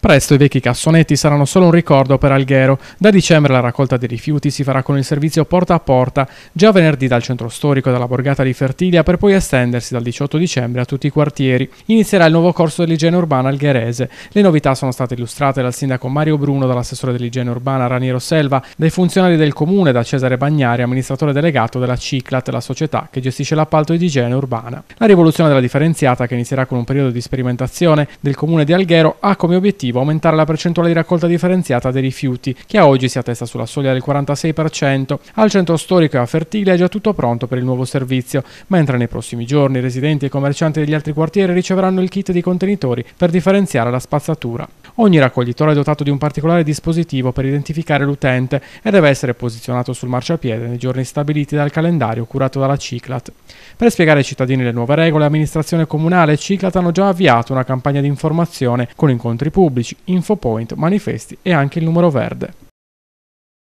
Presto i vecchi cassonetti saranno solo un ricordo per Alghero. Da dicembre la raccolta dei rifiuti si farà con il servizio porta a porta, già venerdì dal centro storico della borgata di Fertilia per poi estendersi dal 18 dicembre a tutti i quartieri. Inizierà il nuovo corso dell'igiene urbana algherese. Le novità sono state illustrate dal sindaco Mario Bruno, dall'assessore dell'igiene urbana Raniero Selva, dai funzionari del comune, da Cesare Bagnari, amministratore delegato della Ciclat, la società che gestisce l'appalto di igiene urbana. La rivoluzione della differenziata, che inizierà con un periodo di sperimentazione del comune di Alghero, ha come obiettivo obiettivo, aumentare la percentuale di raccolta differenziata dei rifiuti, che a oggi si attesta sulla soglia del 46%. Al centro storico e a Fertiglia è già tutto pronto per il nuovo servizio, mentre nei prossimi giorni residenti e commercianti degli altri quartieri riceveranno il kit di contenitori per differenziare la spazzatura. Ogni raccoglitore è dotato di un particolare dispositivo per identificare l'utente e deve essere posizionato sul marciapiede nei giorni stabiliti dal calendario curato dalla Ciclat. Per spiegare ai cittadini le nuove regole, amministrazione comunale e Ciclat hanno già avviato una campagna di informazione con incontri pubblici, infopoint, manifesti e anche il numero verde.